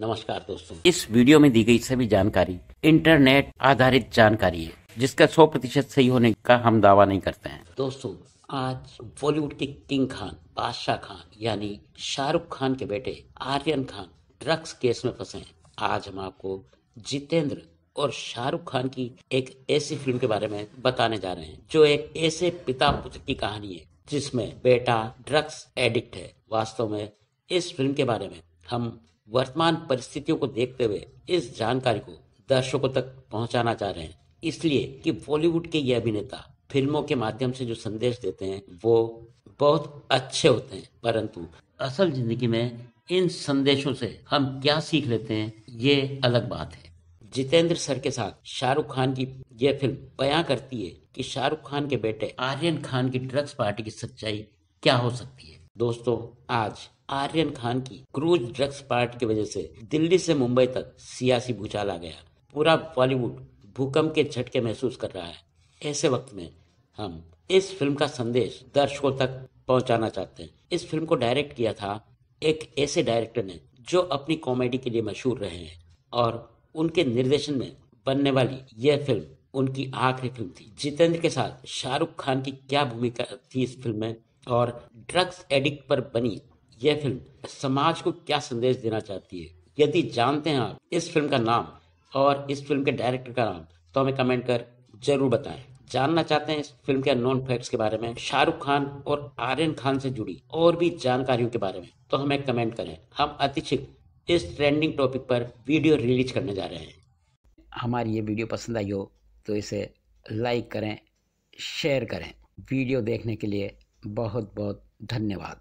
नमस्कार दोस्तों इस वीडियो में दी गई सभी जानकारी इंटरनेट आधारित जानकारी है जिसका 100 प्रतिशत सही होने का हम दावा नहीं करते हैं दोस्तों आज बॉलीवुड के किंग खान बादशाह खान यानी शाहरुख खान के बेटे आर्यन खान ड्रग्स केस में फंसे हैं आज हम आपको जितेंद्र और शाहरुख खान की एक ऐसी फिल्म के बारे में बताने जा रहे हैं जो एक ऐसे पिता पुत्र की कहानी है जिसमें बेटा ड्रग्स एडिक्ट है वास्तव में इस फिल्म के बारे में हम वर्तमान परिस्थितियों को देखते हुए इस जानकारी को दर्शकों तक पहुंचाना चाह रहे हैं इसलिए कि बॉलीवुड के ये अभिनेता फिल्मों के माध्यम से जो संदेश देते हैं वो बहुत अच्छे होते हैं परंतु असल जिंदगी में इन संदेशों से हम क्या सीख लेते हैं ये अलग बात है जितेंद्र सर के साथ शाहरुख खान की यह फिल्म बयां करती है कि शाहरुख खान के बेटे आर्यन खान की ड्रग्स पार्टी की सच्चाई क्या हो सकती है दोस्तों आज आर्यन खान की क्रूज ड्रग्स पार्ट की वजह से दिल्ली से मुंबई तक सियासी भूचाल आ गया पूरा बॉलीवुड भूकंप के झटके महसूस कर रहा है ऐसे वक्त में हम इस फिल्म का संदेश दर्शकों तक पहुंचाना चाहते हैं इस फिल्म को डायरेक्ट किया था एक ऐसे डायरेक्टर ने जो अपनी कॉमेडी के लिए मशहूर रहे हैं और उनके निर्देशन में बनने वाली यह फिल्म उनकी आखिरी फिल्म थी जितेंद्र के साथ शाहरुख खान की क्या भूमिका थी इस फिल्म में और ड्रग्स एडिक्ट पर बनी यह फिल्म समाज को क्या संदेश देना चाहती है यदि जानते हैं आप इस फिल्म का नाम और इस फिल्म के डायरेक्टर का नाम तो हमें कमेंट कर जरूर बताएं जानना चाहते हैं इस फिल्म के नॉन फैक्ट्स के बारे में शाहरुख खान और आर्यन खान से जुड़ी और भी जानकारियों के बारे में तो हमें कमेंट करें हम अतिशीघ्र इस ट्रेंडिंग टॉपिक पर वीडियो रिलीज करने जा रहे हैं हमारी ये वीडियो पसंद आई हो तो इसे लाइक करें शेयर करें वीडियो देखने के लिए बहुत बहुत धन्यवाद